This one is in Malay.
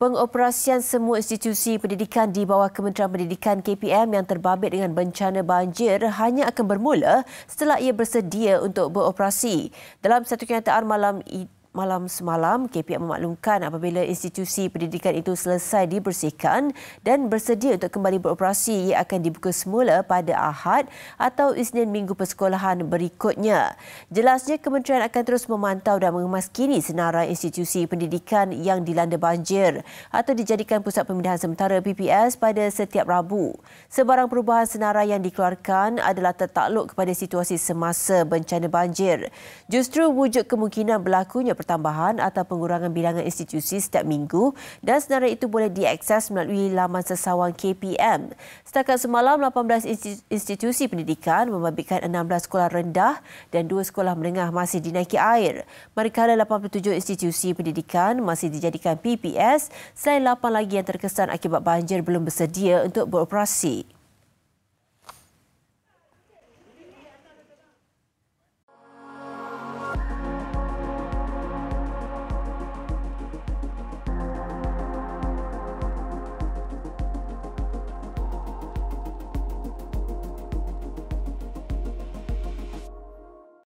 Pengoperasian semua institusi pendidikan di bawah Kementerian Pendidikan KPM yang terbabit dengan bencana banjir hanya akan bermula setelah ia bersedia untuk beroperasi. Dalam satu kenyataan malam itu, malam semalam KPM memaklumkan apabila institusi pendidikan itu selesai dibersihkan dan bersedia untuk kembali beroperasi ia akan dibuka semula pada Ahad atau Isnin minggu persekolahan berikutnya. Jelasnya kementerian akan terus memantau dan mengemas kini senarai institusi pendidikan yang dilanda banjir atau dijadikan pusat pemindahan sementara PPS pada setiap Rabu. Sebarang perubahan senarai yang dikeluarkan adalah tertakluk kepada situasi semasa bencana banjir. Justru wujud kemungkinan berlakunya pertambahan atau pengurangan bilangan institusi setiap minggu dan senarai itu boleh diakses melalui laman sesawang KPM. Setakat semalam, 18 institusi pendidikan membabitkan 16 sekolah rendah dan 2 sekolah menengah masih dinaiki air. Manakala 87 institusi pendidikan masih dijadikan PPS selain 8 lagi yang terkesan akibat banjir belum bersedia untuk beroperasi.